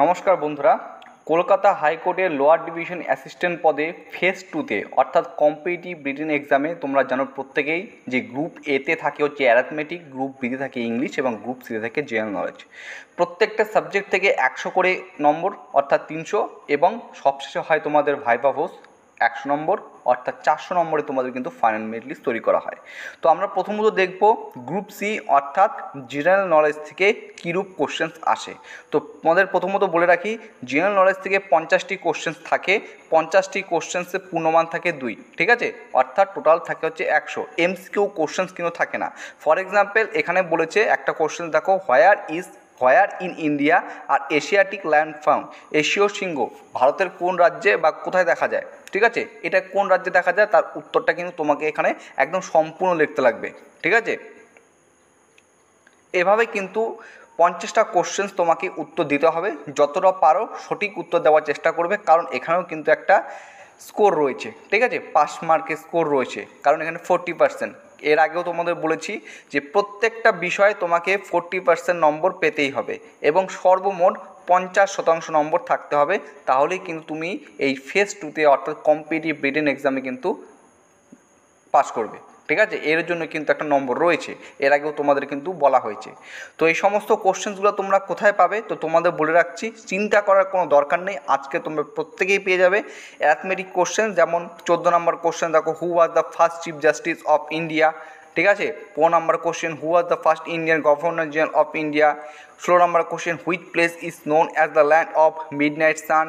নমস্কার বন্ধুরা কলকাতা হাইকোর্টের লোয়ার ডিভিশন অ্যাসিস্ট্যান্ট পদে ফেস টুতে অর্থাৎ কম্পিটিটিভ ব্রিটেন এক্সামে তোমরা জানো প্রত্যেকেই যে গ্রুপ এতে থাকে হচ্ছে অ্যারাথমেটিক গ্রুপ বিতে থাকে ইংলিশ এবং গ্রুপ সিতে থাকে জেনারেল নলেজ প্রত্যেকটা সাবজেক্ট থেকে একশো করে নম্বর অর্থাৎ তিনশো এবং সবশেষে হয় তোমাদের ভাইভা ভোস একশো নম্বর অর্থাৎ চারশো নম্বরে তোমাদের কিন্তু ফাইনাল মেরিট লিস্ট তৈরি করা হয় তো আমরা প্রথমত দেখব গ্রুপ সি অর্থাৎ জেনারেল নলেজ থেকে কীরূপ কোশ্চেন্স আসে তো তোমাদের প্রথমত বলে রাখি জেনারেল নলেজ থেকে পঞ্চাশটি কোশ্চেন্স থাকে পঞ্চাশটি কোশ্চেন্সে পূর্ণমান থাকে দুই ঠিক আছে অর্থাৎ টোটাল থাকে হচ্ছে একশো এমস কেউ কোশ্চেন্স কিন্তু থাকে না ফর এক্সাম্পল এখানে বলেছে একটা কোশ্চেন্স দেখো where is where in India আর এশিয়াটিক ল্যান্ড ফার্ম এশীয় সিংহ ভারতের কোন রাজ্যে বা কোথায় দেখা যায় ঠিক আছে এটা কোন রাজ্যে দেখা যায় তার উত্তরটা কিন্তু তোমাকে এখানে একদম সম্পূর্ণ লিখতে লাগবে ঠিক আছে এভাবে কিন্তু পঞ্চাশটা কোশ্চেন্স তোমাকে উত্তর দিতে হবে যতটা পারো সঠিক উত্তর দেওয়ার চেষ্টা করবে কারণ এখানেও কিন্তু একটা স্কোর রয়েছে ঠিক আছে পাস মার্কের স্কোর রয়েছে কারণ এখানে ফোরটি পার্সেন্ট এর আগেও তোমাদের বলেছি যে প্রত্যেকটা বিষয়ে তোমাকে ফোরটি পার্সেন্ট নম্বর পেতেই হবে এবং সর্বমোট পঞ্চাশ শতাংশ নম্বর থাকতে হবে তাহলেই কিন্তু তুমি এই ফেজ টুতে অর্থাৎ কম্পিটিভ ব্রিটেন এক্সামে কিন্তু পাস করবে ঠিক আছে এর জন্য কিন্তু একটা নম্বর রয়েছে এর আগেও তোমাদের কিন্তু বলা হয়েছে তো এই সমস্ত কোশ্চেন্সগুলো তোমরা কোথায় পাবে তো তোমাদের বলে রাখছি চিন্তা করার কোনো দরকার নেই আজকে তোমরা প্রত্যেকেই পেয়ে যাবে অ্যাথমেটিক কোশ্চেন যেমন চোদ্দো নম্বর কোশ্চেন দেখো who was the first chief justice of India ঠিক আছে পো number question who was the first Indian governor general of India ষোলো নম্বর question which place is known as the land of midnight sun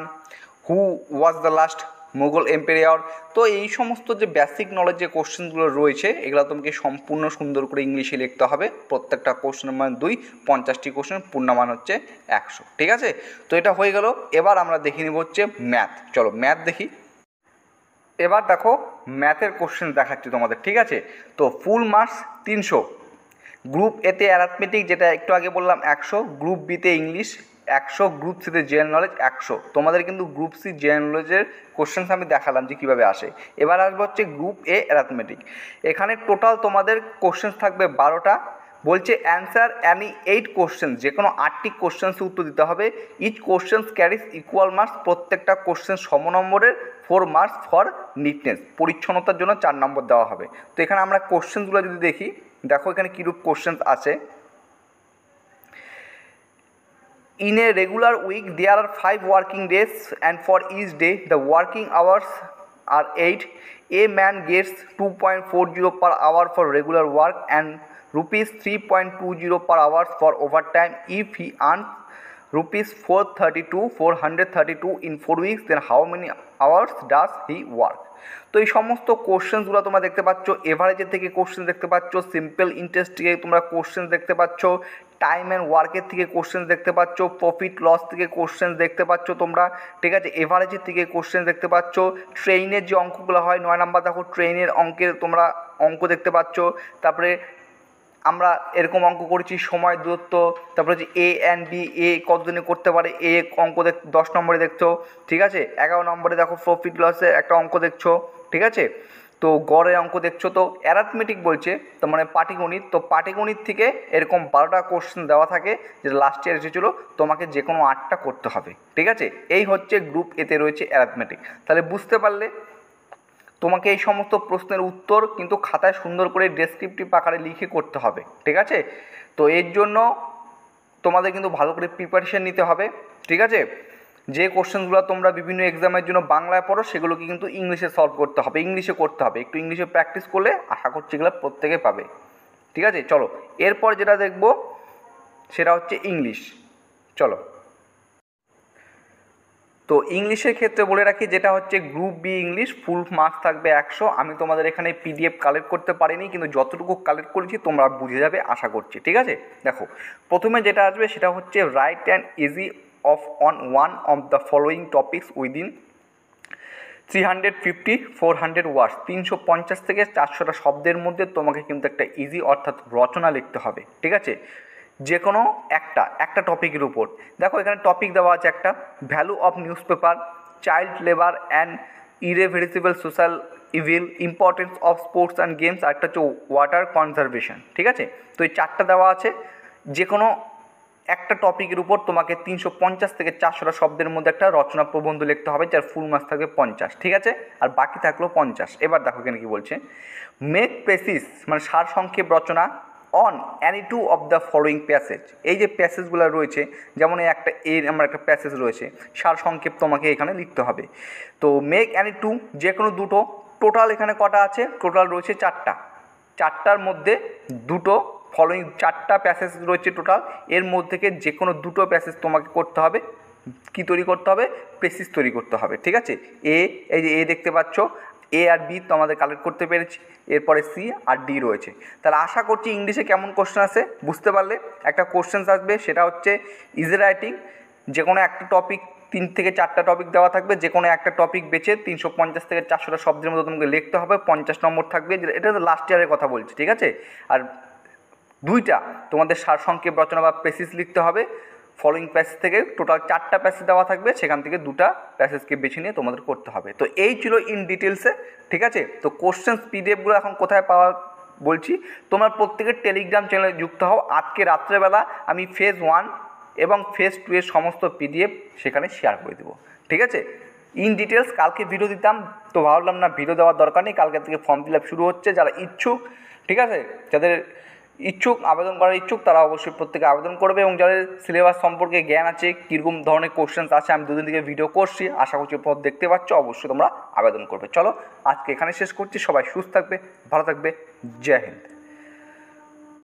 who was the last Mughal emperor তো এই সমস্ত যে basic knowledge যে কোশ্চেনগুলো রয়েছে এগুলো তোমাকে সম্পূর্ণ সুন্দর করে ইংলিশে লিখতে হবে প্রত্যেকটা কোশ্চেনের মানে দুই পঞ্চাশটি কোশ্চেন পূর্ণমান হচ্ছে একশো ঠিক আছে তো এটা হয়ে গেল এবার আমরা দেখে নেব হচ্ছে ম্যাথ চলো ম্যাথ দেখি এবার দেখো ম্যাথের কোশ্চেন দেখাচ্ছি তোমাদের ঠিক আছে তো ফুল মার্কস তিনশো গ্রুপ এতে অ্যারাথমেটিক যেটা একটু আগে বললাম একশো গ্রুপ বিতে ইংলিশ একশো গ্রুপ সিতে জেনারেল নলেজ একশো তোমাদের কিন্তু গ্রুপ সি জেনারেল নলেজের কোশ্চেন্স আমি দেখালাম যে কীভাবে আসে এবার আসবে হচ্ছে গ্রুপ এ অ্যারাথমেটিক এখানে টোটাল তোমাদের কোশ্চেন্স থাকবে বারোটা বলছে অ্যান্সার অ্যানি এইট কোশ্চেন যে কোনো আটটি কোশ্চেন্স উত্তর দিতে হবে each questions carries equal marks প্রত্যেকটা কোশ্চেন নম্বরের ফোর মার্কস ফর নিটনেস পরিচ্ছন্নতার জন্য চার নম্বর দেওয়া হবে তো এখানে আমরা কোশ্চেন্সগুলো যদি দেখি দেখো এখানে কীরূপ কোশ্চেন্স আছে In a regular week, there are five working days, and for each day, the working hours are 8. A man gets 2.40 per hour for regular work and rupees 3.20 per hour for overtime if he earns rupees 432 432 in 4 weeks then how many hours does he work তো এই সমস্ত কোশ্চেন্সগুলো তোমরা দেখতে পাচ্ছ এভারেজের থেকে question দেখতে পাচ্ছ simple interest থেকে তোমরা কোশ্চেন দেখতে পাচ্ছ টাইম অ্যান্ড ওয়ার্কের থেকে কোশ্চেন দেখতে পাচ্ছ প্রফিট লস থেকে কোশ্চেন দেখতে পাচ্ছ তোমরা ঠিক আছে এভারেজের থেকে কোশ্চেন দেখতে পাচ্ছ ট্রেনের যে অঙ্কগুলো হয় নয় নাম্বার দেখো ট্রেনের অঙ্কের তোমরা অঙ্ক দেখতে পাচ্ছ তারপরে আমরা এরকম অঙ্ক করেছি সময় দূরত্ব তারপরে হচ্ছে এ অ্যান্ড বি এ কতদিনে করতে পারে এ অঙ্ক দেখ দশ নম্বরে দেখছো ঠিক আছে এগারো নম্বরে দেখো প্রফিট লসের একটা অঙ্ক দেখছো ঠিক আছে তো গড়ের অঙ্ক দেখছো তো অ্যারাথমেটিক বলছে তো মানে পাটিগণিত তো পাটিগণিত থেকে এরকম বারোটা কোশ্চেন দেওয়া থাকে যেটা লাস্ট ইয়ার এসেছিলো তোমাকে যে কোনো আটটা করতে হবে ঠিক আছে এই হচ্ছে গ্রুপ এতে রয়েছে অ্যারাথমেটিক তাহলে বুঝতে পারলে তোমাকে এই সমস্ত প্রশ্নের উত্তর কিন্তু খাতায় সুন্দর করে ডেসক্রিপটিভ আকারে লিখে করতে হবে ঠিক আছে তো এর জন্য তোমাদের কিন্তু ভালো করে প্রিপারেশান নিতে হবে ঠিক আছে যে কোশ্চেনগুলো তোমরা বিভিন্ন এক্সামের জন্য বাংলায় পড়ো সেগুলোকে কিন্তু ইংলিশে সলভ করতে হবে ইংলিশে করতে হবে একটু ইংলিশে প্র্যাকটিস করলে আশা করছি এগুলো প্রত্যেকে পাবে ঠিক আছে চলো এরপর যেটা দেখব সেটা হচ্ছে ইংলিশ চলো তো ইংলিশের ক্ষেত্রে বলে রাখি যেটা হচ্ছে group B English full marks থাকবে একশো আমি তোমাদের এখানে পিডিএফ কালেক্ট করতে পারিনি কিন্তু যতটুকু কালেক্ট করেছি তোমরা বুঝে যাবে আশা করছি ঠিক আছে দেখো প্রথমে যেটা আসবে সেটা হচ্ছে write and essay of on one of the following topics within three hundred fifty four hundred words তিনশো পঞ্চাশ থেকে চারশোটা শব্দের মধ্যে তোমাকে কিন্তু একটা ইজি অর্থাৎ রচনা লিখতে হবে ঠিক আছে যে কোনো একটা একটা টপিকের উপর দেখো এখানে টপিক দেওয়া আছে একটা value of newspaper child labour and irreversible social evil importance of sports and games আর একটা হচ্ছে ওয়াটার কনজারভেশন ঠিক আছে তো এই চারটা দেওয়া আছে যে কোনো একটা টপিকের উপর তোমাকে তিনশো পঞ্চাশ থেকে চারশোটা শব্দের মধ্যে একটা রচনা প্রবন্ধ লিখতে হবে যার ফুল মাস থাকবে পঞ্চাশ ঠিক আছে আর বাকি থাকলো পঞ্চাশ এবার দেখো কেন কি বলছে মেক প্রেসিস মানে সার সংক্ষেপ রচনা on any two of the following passage এই যে প্যাসেজগুলো রয়েছে যেমন একটা এ আমার একটা প্যাসেজ রয়েছে সার সংক্ষেপ তোমাকে এখানে লিখতে হবে তো মেক অ্যানি টু যে কোনো দুটো টোটাল এখানে কটা আছে টোটাল রয়েছে চারটা চারটার মধ্যে দুটো ফলোয়িং চারটা প্যাসেজ রয়েছে টোটাল এর মধ্যে থেকে যে কোনো দুটো প্যাসেজ তোমাকে করতে হবে কি তৈরি করতে হবে প্রেসিস তৈরি করতে হবে ঠিক আছে এ এই যে এ দেখতে পাচ্ছ এ আর বি তো আমাদের কালেক্ট করতে পেরেছি এরপরে সি আর ডি রয়েছে তাহলে আশা করছি ইংলিশে কেমন কোশ্চেন আসে বুঝতে পারলে একটা কোশ্চেন্স আসবে সেটা হচ্ছে ইজি রাইটিং যে কোনো একটা টপিক তিন থেকে চারটা টপিক দেওয়া থাকবে যে কোনো একটা টপিক বেছে তিনশো পঞ্চাশ থেকে চারশোটা শব্দের মতো তোমাকে লিখতে হবে পঞ্চাশ নম্বর থাকবে এটা তো লাস্ট ইয়ারের কথা বলছি ঠিক আছে আর দুইটা তোমাদের সারসংক্ষেপ রচনা বা পেসিস লিখতে হবে ফলোয়িং প্যাসেজ থেকে টোটাল চারটা প্যাসেজ দেওয়া থাকবে সেখান থেকে দুটা প্যাসেজকে বেছে নিয়ে তোমাদের করতে হবে তো এই ছিল ইন ডিটেলসে ঠিক আছে তো কোশ্চেন পিডিএফগুলো এখন কোথায় পাওয়া বলছি তোমরা প্রত্যেকের টেলিগ্রাম চ্যানেলে যুক্ত হও আজকে রাত্রেবেলা আমি ফেজ ওয়ান এবং ফেজ টু এর সমস্ত পিডিএফ সেখানে শেয়ার করে দেবো ঠিক আছে ইন ডিটেলস কালকে ভিডিও দিতাম তো ভাবলাম না ভিডিও দেওয়ার দরকার নেই কালকে থেকে ফর্ম ফিল আপ শুরু হচ্ছে যারা ইচ্ছুক ঠিক আছে যাদের ইচ্ছুক আবেদন করার ইচ্ছুক তারা অবশ্যই প্রত্যেকে আবেদন করবে এবং যাদের সিলেবাস সম্পর্কে জ্ঞান আছে কীরকম ধরনের কোশ্চেন্স আছে আমি দুদিন থেকে ভিডিও করছি আশা করছি পথ দেখতে পাচ্ছ অবশ্যই তোমরা আবেদন করবে চলো আজকে এখানে শেষ করছি সবাই সুস্থ থাকবে ভালো থাকবে জয় হিন্দ